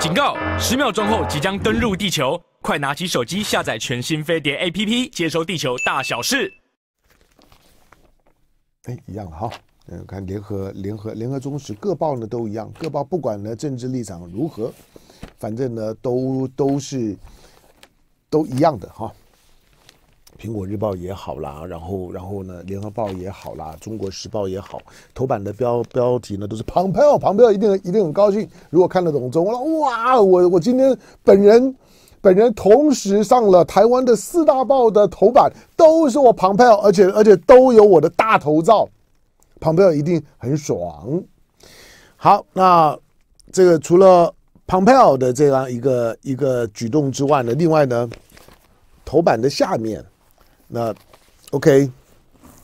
警告！十秒钟后即将登陆地球，快拿起手机下载全新飞碟 APP，接收地球大小事。哎，一样哈。嗯，看联合、联合、联合，中时各报呢都一样，各报不管呢政治立场如何，反正呢都都是都一样的哈。苹果日报也好啦，然后，然后呢？联合报也好啦，中国时报也好，头版的标标题呢都是庞培，庞培一定一定很高兴。如果看得懂中文，哇！我我今天本人本人同时上了台湾的四大报的头版，都是我庞培，而且而且都有我的大头照，庞培一定很爽。好，那这个除了庞培的这样一个一个举动之外呢，另外呢，头版的下面。那，OK，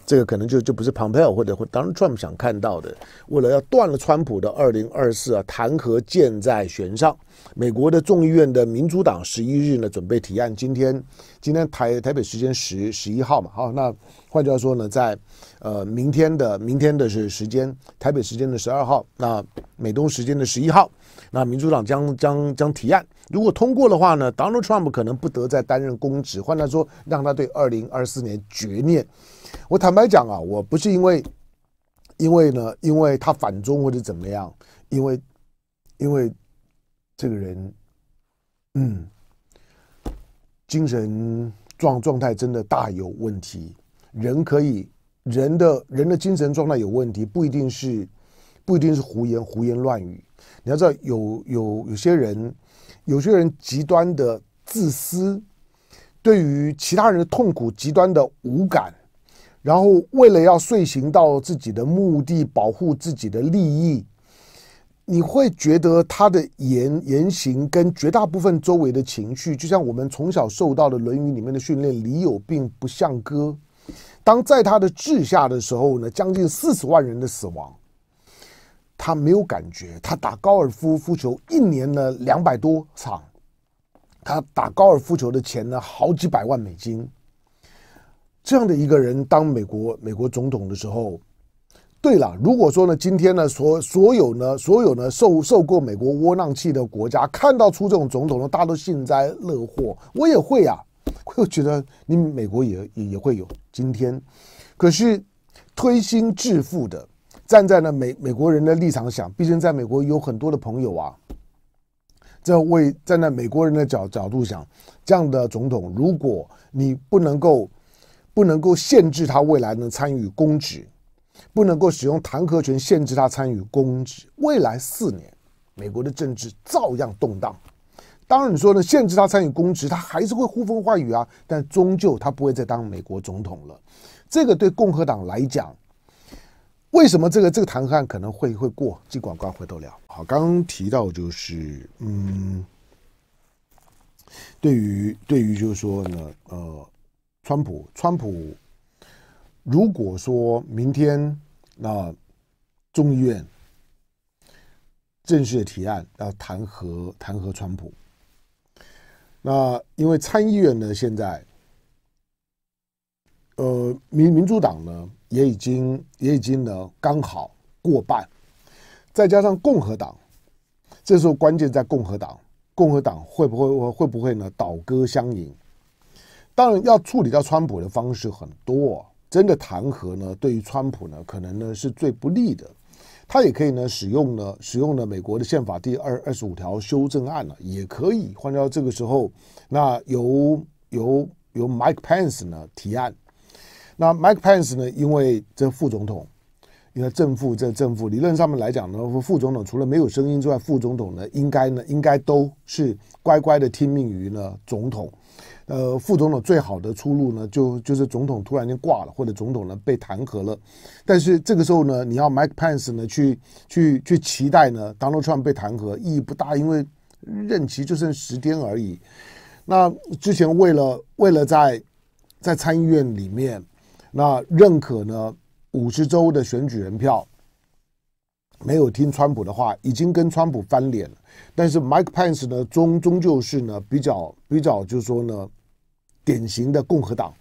这个可能就就不是 Pompeo 或者会当然 Trump 想看到的。为了要断了川普的二零二四啊，弹劾箭在弦上。美国的众议院的民主党十一日呢，准备提案。今天，今天台台北时间十十一号嘛，好，那换句话说呢，在呃明天的明天的是时间，台北时间的十二号，那美东时间的十一号。那民主党将将将提案，如果通过的话呢，Donald Trump 可能不得再担任公职，换来说，让他对二零二四年绝念。我坦白讲啊，我不是因为，因为呢，因为他反中或者怎么样，因为因为这个人，嗯，精神状状态真的大有问题。人可以人的人的精神状态有问题，不一定是。不一定是胡言胡言乱语，你要知道，有有有些人，有些人极端的自私，对于其他人的痛苦极端的无感，然后为了要遂行到自己的目的，保护自己的利益，你会觉得他的言言行跟绝大部分周围的情绪，就像我们从小受到的《论语》里面的训练，“礼有病不像歌”。当在他的治下的时候呢，将近四十万人的死亡。他没有感觉，他打高尔夫、夫球一年呢两百多场，他打高尔夫球的钱呢好几百万美金。这样的一个人当美国美国总统的时候，对了，如果说呢，今天呢，所所有呢，所有呢受受过美国窝囊气的国家，看到出这种总统呢，大家都幸灾乐祸。我也会啊，会觉得你美国也也也会有今天。可是推心置腹的。站在呢美美国人的立场想，毕竟在美国有很多的朋友啊。这为站在美国人的角角度想，这样的总统，如果你不能够不能够限制他未来能参与公职，不能够使用弹劾权限制他参与公职，未来四年美国的政治照样动荡。当然你说呢，限制他参与公职，他还是会呼风唤雨啊。但终究他不会再当美国总统了。这个对共和党来讲。为什么这个这个弹劾案可能会会过？这广告会头了。好，刚刚提到就是，嗯，对于对于就是说呢，呃，川普川普如果说明天那众议院正式的提案要弹劾弹劾川普，那因为参议院呢现在。呃，民民主党呢，也已经也已经呢，刚好过半，再加上共和党，这时候关键在共和党，共和党会不会会不会呢倒戈相迎？当然，要处理掉川普的方式很多，真的弹劾呢，对于川普呢，可能呢是最不利的。他也可以呢，使用呢，使用呢美国的宪法第二二十五条修正案呢，也可以。换到这个时候，那由由由 Mike Pence 呢提案。那 Mike Pence 呢？因为这副总统，因为正副这正副，理论上面来讲呢，副总统除了没有声音之外，副总统呢应该呢应该都是乖乖的听命于呢总统。呃，副总统最好的出路呢，就就是总统突然间挂了，或者总统呢被弹劾了。但是这个时候呢，你要 Mike Pence 呢去去去期待呢，Donald Trump 被弹劾意义不大，因为任期就剩十天而已。那之前为了为了在在参议院里面。那认可呢？五十州的选举人票没有听川普的话，已经跟川普翻脸了。但是 Mike Pence 呢，终终究是呢比较比较，就是说呢，典型的共和党，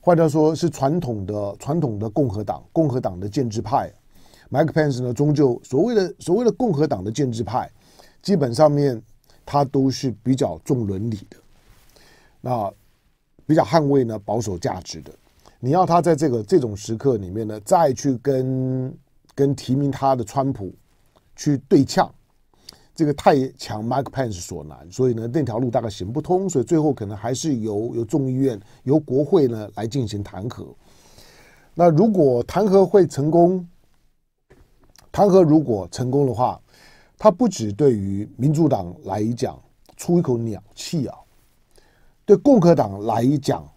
或者说是传统的传统的共和党，共和党的建制派。Mike Pence 呢，终究所谓的所谓的共和党的建制派，基本上面他都是比较重伦理的，那比较捍卫呢保守价值的。你要他在这个这种时刻里面呢，再去跟跟提名他的川普去对呛，这个太强，Mike Pence 所难，所以呢，那条路大概行不通，所以最后可能还是由由众议院、由国会呢来进行弹劾。那如果弹劾会成功，弹劾如果成功的话，他不止对于民主党来讲出一口鸟气啊，对共和党来讲。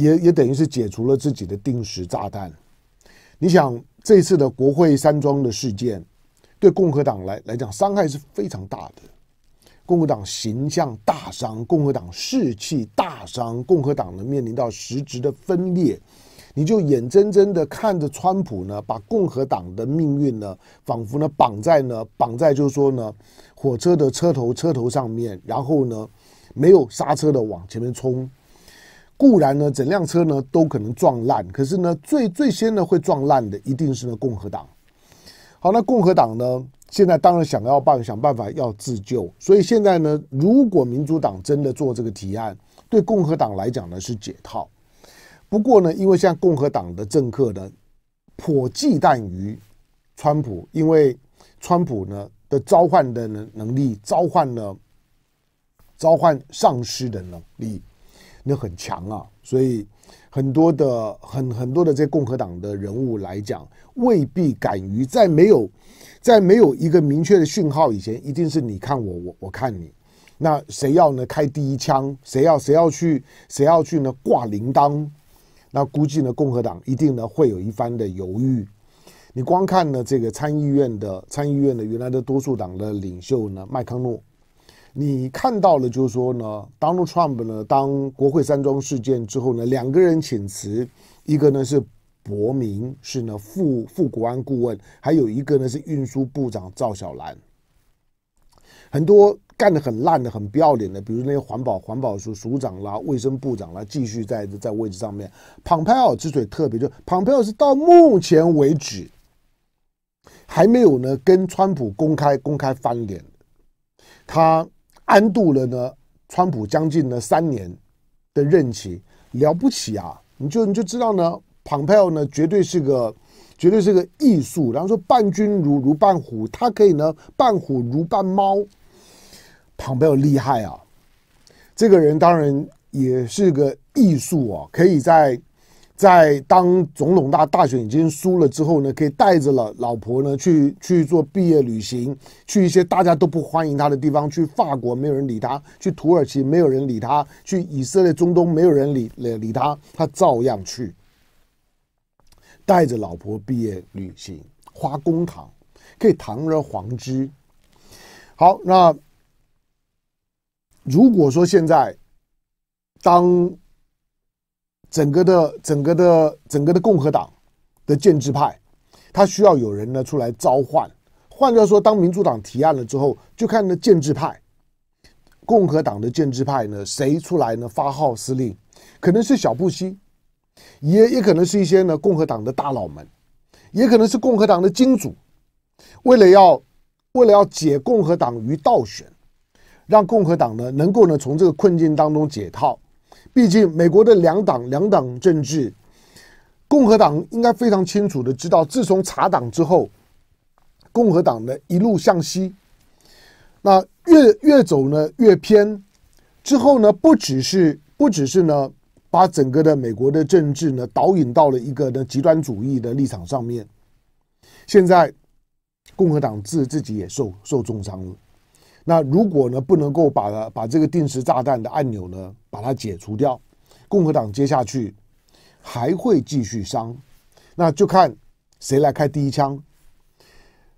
也也等于是解除了自己的定时炸弹。你想，这次的国会山庄的事件，对共和党来来讲，伤害是非常大的。共和党形象大伤，共和党士气大伤，共和党呢面临到实质的分裂。你就眼睁睁的看着川普呢，把共和党的命运呢，仿佛呢绑在呢绑在就是说呢火车的车头车头上面，然后呢没有刹车的往前面冲。固然呢，整辆车呢都可能撞烂，可是呢，最最先呢会撞烂的一定是呢共和党。好，那共和党呢，现在当然想要办想办法要自救，所以现在呢，如果民主党真的做这个提案，对共和党来讲呢是解套。不过呢，因为现在共和党的政客呢，颇忌惮于川普，因为川普呢的召唤的能能力，召唤了召唤丧尸的能力。那很强啊，所以很多的、很很多的这共和党的人物来讲，未必敢于在没有、在没有一个明确的讯号以前，一定是你看我，我我看你，那谁要呢？开第一枪，谁要谁要去，谁要去呢？挂铃铛，那估计呢，共和党一定呢会有一番的犹豫。你光看呢这个参议院的参议院的原来的多数党的领袖呢麦康诺。你看到了，就是说呢，Donald Trump 呢，当国会山庄事件之后呢，两个人请辞，一个呢是伯明，是呢副副国安顾问，还有一个呢是运输部长赵小兰。很多干的很烂的、很不要脸的，比如那些环保环保署署长啦、卫生部长啦，继续在在位置上面。Pompeo 之所以特别，就 Pompeo 是到目前为止还没有呢跟川普公开公开翻脸，他。安度了呢，川普将近呢三年的任期，了不起啊！你就你就知道呢，p 佩 o 呢绝对是个绝对是个艺术。然后说伴君如如伴虎，他可以呢伴虎如伴猫，蓬佩奥厉害啊！这个人当然也是个艺术啊，可以在。在当总统大大选已经输了之后呢，可以带着了老婆呢去去做毕业旅行，去一些大家都不欢迎他的地方，去法国没有人理他，去土耳其没有人理他，去以色列中东没有人理理理他，他照样去，带着老婆毕业旅行，花公堂，可以堂而皇之。好，那如果说现在当。整个的整个的整个的共和党的建制派，他需要有人呢出来召唤。换句话说，当民主党提案了之后，就看那建制派、共和党的建制派呢谁出来呢发号施令，可能是小布希，也也可能是一些呢共和党的大佬们，也可能是共和党的金主。为了要为了要解共和党于倒悬，让共和党呢能够呢从这个困境当中解套。毕竟，美国的两党两党政治，共和党应该非常清楚的知道，自从查党之后，共和党的一路向西，那越越走呢越偏，之后呢不只是不只是呢把整个的美国的政治呢导引到了一个呢极端主义的立场上面，现在共和党自自己也受受重伤了。那如果呢不能够把把这个定时炸弹的按钮呢？把它解除掉，共和党接下去还会继续伤，那就看谁来开第一枪。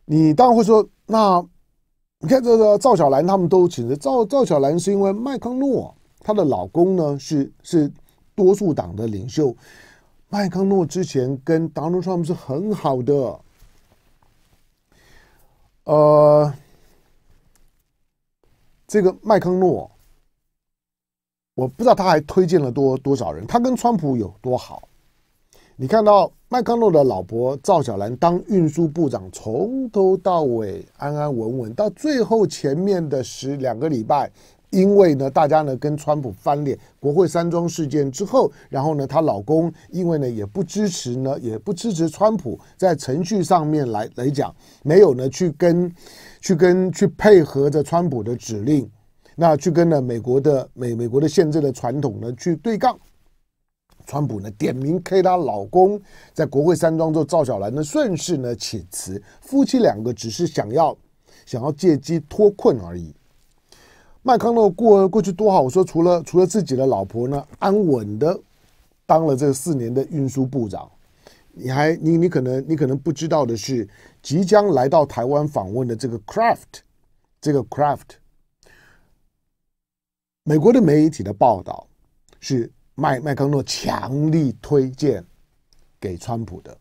你当然会说，那你看这个赵小兰他们都请的赵赵小兰是因为麦康诺，她的老公呢是是多数党的领袖，麦康诺之前跟 Donald Trump 是很好的，呃，这个麦康诺。我不知道他还推荐了多多少人，他跟川普有多好？你看到麦康诺的老婆赵小兰当运输部长，从头到尾安安稳稳，到最后前面的十两个礼拜，因为呢，大家呢跟川普翻脸，国会山庄事件之后，然后呢，她老公因为呢也不支持呢，也不支持川普，在程序上面来来讲，没有呢去跟去跟去配合着川普的指令。那去跟呢美国的美美国的现在的传统呢去对杠，川普呢点名 K 他老公在国会山庄做赵小兰呢顺势呢请辞，夫妻两个只是想要想要借机脱困而已。麦康诺过过去多好，我说除了除了自己的老婆呢安稳的当了这四年的运输部长，你还你你可能你可能不知道的是，即将来到台湾访问的这个 Craft 这个 Craft。美国的媒体的报道是麦麦康诺强力推荐给川普的。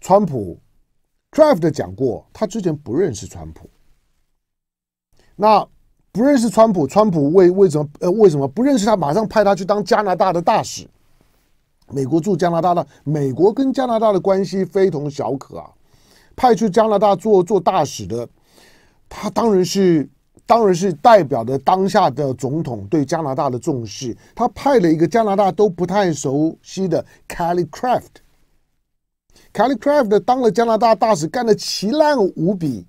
川普 draft 讲过，他之前不认识川普。那不认识川普，川普为为什么呃为什么不认识他？马上派他去当加拿大的大使。美国驻加拿大的，美国跟加拿大的关系非同小可啊。派去加拿大做做大使的，他当然是。当然是代表的当下的总统对加拿大的重视，他派了一个加拿大都不太熟悉的 Kelly Craft，Kelly Craft 当了加拿大大使，干的奇烂无比，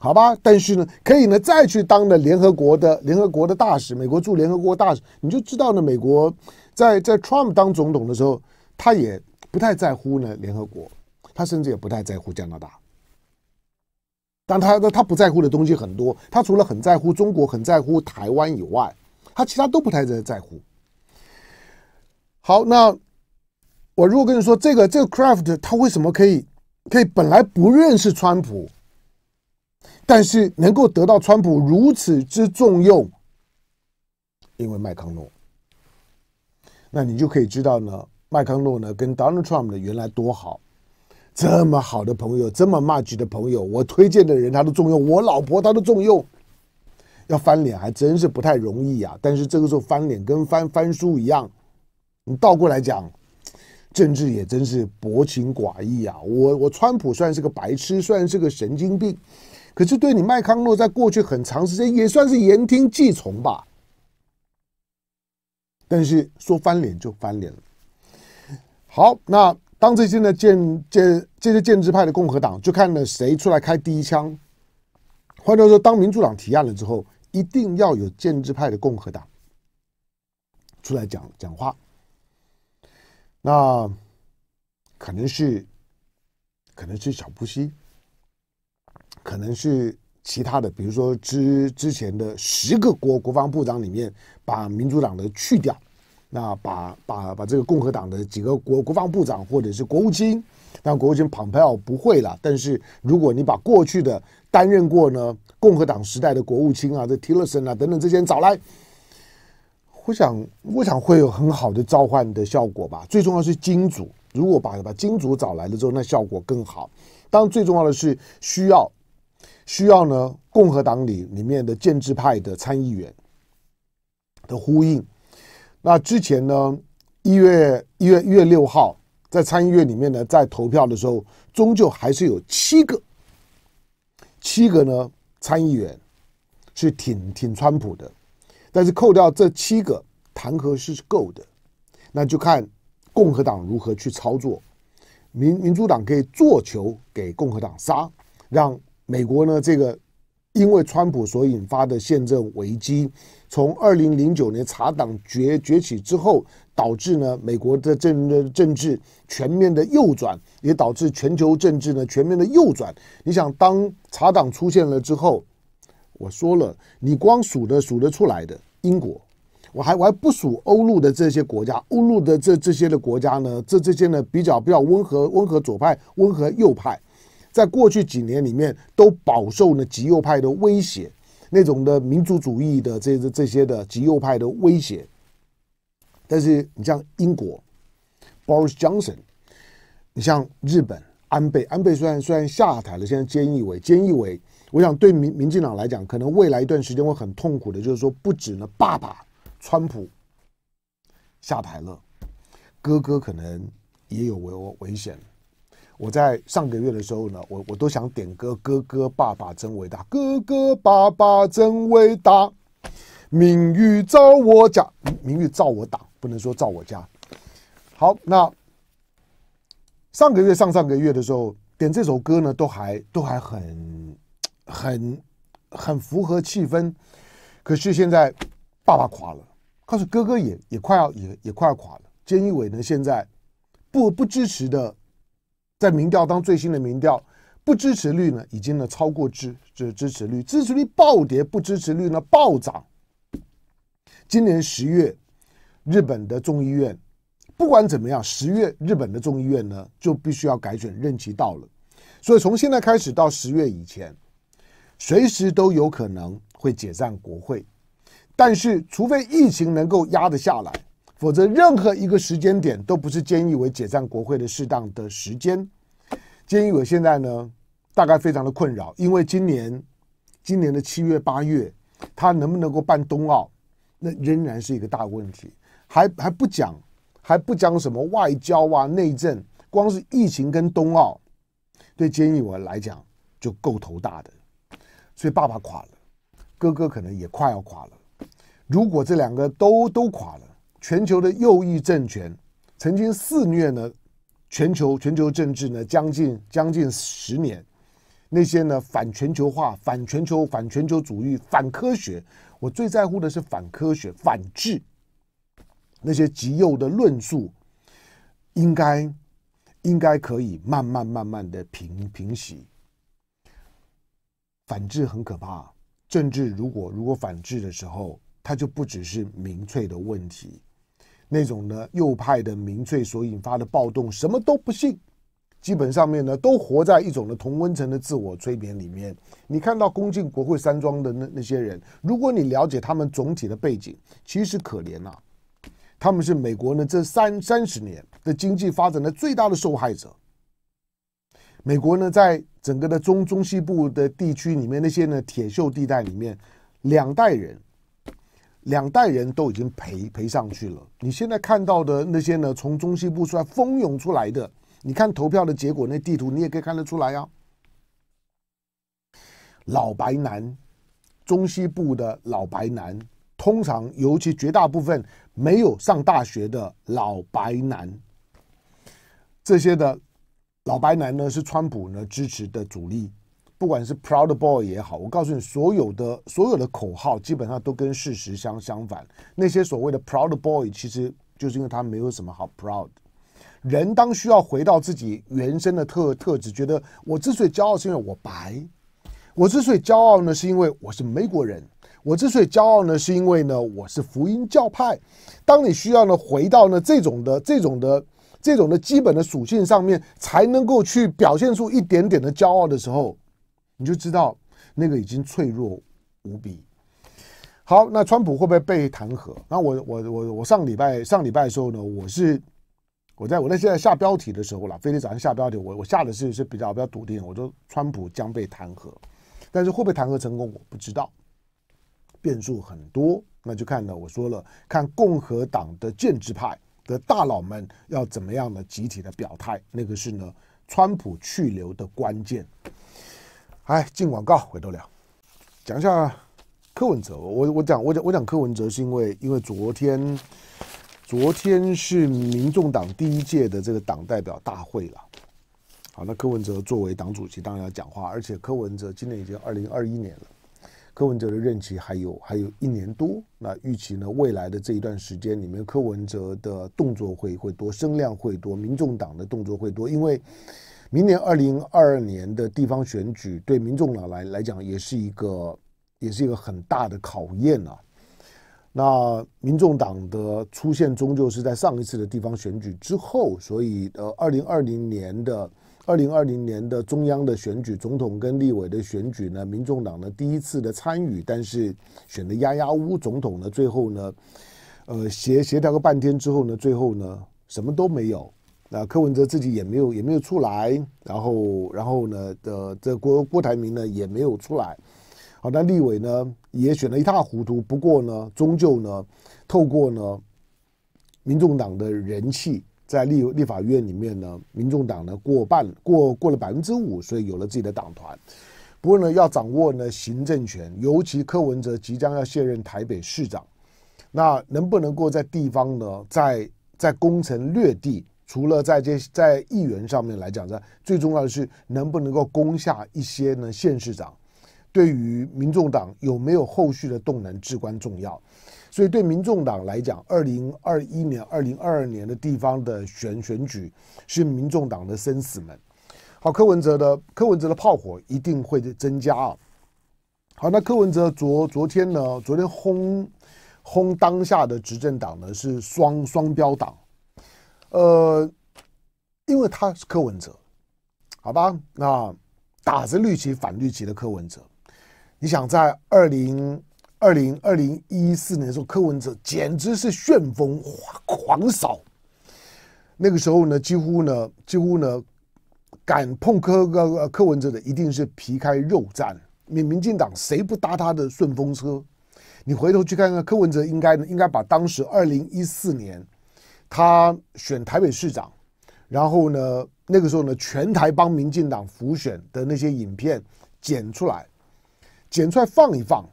好吧，但是呢，可以呢再去当了联合国的联合国的大使，美国驻联合国大使，你就知道呢，美国在在 Trump 当总统的时候，他也不太在乎呢联合国，他甚至也不太在乎加拿大。但他他他不在乎的东西很多，他除了很在乎中国、很在乎台湾以外，他其他都不太在在乎。好，那我如果跟你说，这个这个 Craft 他为什么可以可以本来不认识川普，但是能够得到川普如此之重用，因为麦康诺，那你就可以知道呢，麦康诺呢跟 Donald Trump 呢原来多好。这么好的朋友，这么 much 的朋友，我推荐的人他都重用，我老婆他都重用，要翻脸还真是不太容易啊。但是这个时候翻脸跟翻翻书一样，你倒过来讲，政治也真是薄情寡义啊。我我川普算是个白痴，算是个神经病，可是对你麦康诺在过去很长时间也算是言听计从吧。但是说翻脸就翻脸了。好，那。当这些呢建建这些建制派的共和党就看了谁出来开第一枪，换句话说，当民主党提案了之后，一定要有建制派的共和党出来讲讲话。那可能是可能是小布希，可能是其他的，比如说之之前的十个国国防部长里面把民主党的去掉。那把把把这个共和党的几个国国防部长或者是国务卿，但国务卿蓬佩奥不会了。但是如果你把过去的担任过呢共和党时代的国务卿啊，这 Tillerson 啊等等这些人找来，我想我想会有很好的召唤的效果吧。最重要是金主，如果把把金主找来了之后，那效果更好。当然最重要的是需要需要呢共和党里里面的建制派的参议员的呼应。那之前呢，一月一月一月六号，在参议院里面呢，在投票的时候，终究还是有七个，七个呢参议员是挺挺川普的，但是扣掉这七个，弹劾是够的。那就看共和党如何去操作，民民主党可以做球给共和党杀，让美国呢这个。因为川普所引发的宪政危机，从二零零九年茶党崛崛起之后，导致呢美国的政政治全面的右转，也导致全球政治呢全面的右转。你想，当茶党出现了之后，我说了，你光数的数得出来的英国，我还我还不数欧陆的这些国家，欧陆的这这些的国家呢，这这些呢比较比较温和、温和左派、温和右派。在过去几年里面，都饱受呢极右派的威胁，那种的民族主义的这这些的极右派的威胁。但是你像英国，b o r i s Johnson，你像日本安倍，安倍虽然虽然下台了，现在菅义伟，菅义伟，我想对民民进党来讲，可能未来一段时间会很痛苦的，就是说不止呢爸爸川普下台了，哥哥可能也有危危险。我在上个月的时候呢，我我都想点歌，哥哥爸爸真伟大，哥哥爸爸真伟大，名誉照我家，名誉照我党，不能说照我家。好，那上个月、上上个月的时候点这首歌呢，都还都还很很很符合气氛。可是现在爸爸垮了，可是哥哥也也快要也也快要垮了。监义委呢，现在不不支持的。在民调，当最新的民调，不支持率呢已经呢超过支支支持率，支持率暴跌，不支持率呢暴涨。今年十月，日本的众议院，不管怎么样，十月日本的众议院呢就必须要改选，任期到了，所以从现在开始到十月以前，随时都有可能会解散国会，但是除非疫情能够压得下来。否则，任何一个时间点都不是菅义伟解散国会的适当的时间。菅义伟现在呢，大概非常的困扰，因为今年，今年的七月八月，他能不能够办冬奥，那仍然是一个大问题。还还不讲，还不讲什么外交啊、内政，光是疫情跟冬奥，对菅义伟来讲就够头大的。所以爸爸垮了，哥哥可能也快要垮了。如果这两个都都垮了，全球的右翼政权曾经肆虐呢，全球全球政治呢将近将近十年，那些呢反全球化、反全球、反全球主义、反科学，我最在乎的是反科学、反制那些极右的论述，应该应该可以慢慢慢慢的平平息。反制很可怕，政治如果如果反制的时候，它就不只是民粹的问题。那种呢右派的民粹所引发的暴动，什么都不信，基本上面呢都活在一种的同温层的自我催眠里面。你看到攻进国会山庄的那那些人，如果你了解他们总体的背景，其实可怜啊，他们是美国呢这三三十年的经济发展的最大的受害者。美国呢在整个的中中西部的地区里面，那些呢铁锈地带里面，两代人。两代人都已经赔赔上去了。你现在看到的那些呢，从中西部出来蜂拥出来的，你看投票的结果那地图，你也可以看得出来呀。老白男，中西部的老白男，通常尤其绝大部分没有上大学的老白男，这些的，老白男呢是川普呢支持的主力。不管是 Proud Boy 也好，我告诉你，所有的所有的口号基本上都跟事实相相反。那些所谓的 Proud Boy，其实就是因为他没有什么好 Proud。人当需要回到自己原生的特特质，觉得我之所以骄傲是因为我白；我之所以骄傲呢，是因为我是美国人；我之所以骄傲呢，是因为呢我是福音教派。当你需要呢回到呢这种的、这种的、这种的基本的属性上面，才能够去表现出一点点的骄傲的时候。你就知道，那个已经脆弱无比。好，那川普会不会被弹劾？那我我我我上礼拜上礼拜的时候呢，我是我在我那现在下标题的时候啦，非得早上下标题，我我下的是是比较比较笃定，我说川普将被弹劾，但是会不会弹劾成功我不知道，变数很多，那就看呢我说了，看共和党的建制派的大佬们要怎么样的集体的表态，那个是呢川普去留的关键。哎，进广告，回头聊。讲一下柯文哲，我我讲我讲我讲柯文哲，是因为因为昨天昨天是民众党第一届的这个党代表大会了。好，那柯文哲作为党主席，当然要讲话。而且柯文哲今年已经二零二一年了，柯文哲的任期还有还有一年多。那预期呢，未来的这一段时间里面，柯文哲的动作会会多，声量会多，民众党的动作会多，因为。明年二零二二年的地方选举，对民众党来来讲，也是一个，也是一个很大的考验啊。那民众党的出现，终究是在上一次的地方选举之后，所以呃，二零二零年的二零二零年的中央的选举，总统跟立委的选举呢，民众党呢第一次的参与，但是选的压压乌，总统呢最后呢，呃协协调个半天之后呢，最后呢什么都没有。那柯文哲自己也没有也没有出来，然后然后呢，的这郭郭台铭呢也没有出来，好，那立委呢也选的一塌糊涂。不过呢，终究呢，透过呢，民众党的人气在立立法院里面呢，民众党呢过半过过了百分之五，所以有了自己的党团。不过呢，要掌握呢行政权，尤其柯文哲即将要卸任台北市长，那能不能够在地方呢，在在攻城略地？除了在这在议员上面来讲呢，最重要的是能不能够攻下一些呢县市长，对于民众党有没有后续的动能至关重要。所以对民众党来讲，二零二一年、二零二二年的地方的选选举是民众党的生死门。好，柯文哲的柯文哲的炮火一定会增加啊。好，那柯文哲昨昨天呢，昨天轰轰当下的执政党呢是双双标党。呃，因为他是柯文哲，好吧？那打着绿旗反绿旗的柯文哲，你想在二零二零二零一四年的时候，柯文哲简直是旋风狂扫。那个时候呢，几乎呢，几乎呢，敢碰柯柯柯文哲的，一定是皮开肉绽。民民进党谁不搭他的顺风车？你回头去看看，柯文哲应该应该把当时二零一四年。他选台北市长，然后呢，那个时候呢，全台帮民进党浮选的那些影片剪出来，剪出来放一放，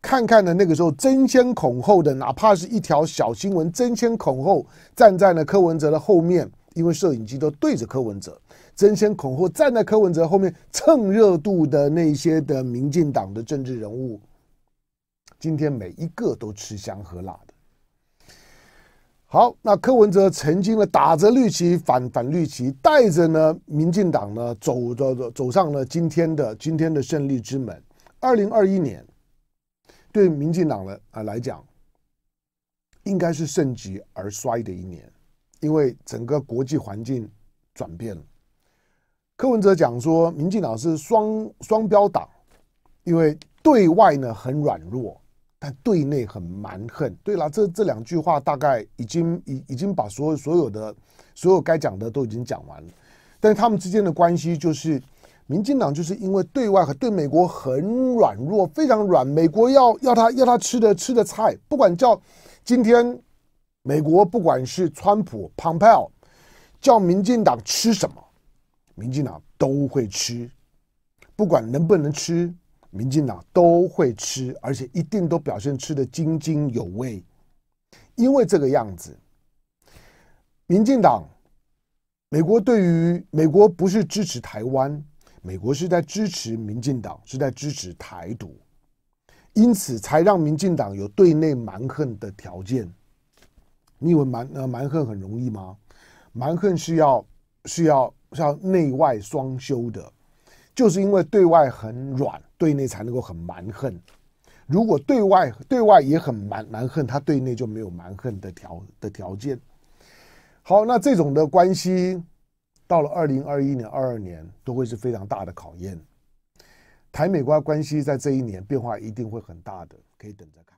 看看呢，那个时候争先恐后的，哪怕是一条小新闻，争先恐后站在了柯文哲的后面，因为摄影机都对着柯文哲，争先恐后站在柯文哲后面蹭热度的那些的民进党的政治人物，今天每一个都吃香喝辣的。好，那柯文哲曾经呢打着绿旗反反绿旗，带着呢民进党呢走着走上了今天的今天的胜利之门。二零二一年对民进党呢啊来讲，应该是盛极而衰的一年，因为整个国际环境转变了。柯文哲讲说，民进党是双双标党，因为对外呢很软弱。但对内很蛮横，对了，这这两句话大概已经已已经把所有所有的所有该讲的都已经讲完了。但是他们之间的关系就是，民进党就是因为对外和对美国很软弱，非常软。美国要要他要他吃的吃的菜，不管叫今天美国不管是川普 Pompeo 叫民进党吃什么，民进党都会吃，不管能不能吃。民进党都会吃，而且一定都表现吃的津津有味，因为这个样子，民进党，美国对于美国不是支持台湾，美国是在支持民进党，是在支持台独，因此才让民进党有对内蛮横的条件。你以为蛮呃蛮横很容易吗？蛮横是要是要要内外双修的，就是因为对外很软。对内才能够很蛮横，如果对外对外也很蛮蛮横，他对内就没有蛮横的条的条件。好，那这种的关系到了二零二一年、二二年都会是非常大的考验。台美关关系在这一年变化一定会很大的，可以等着看。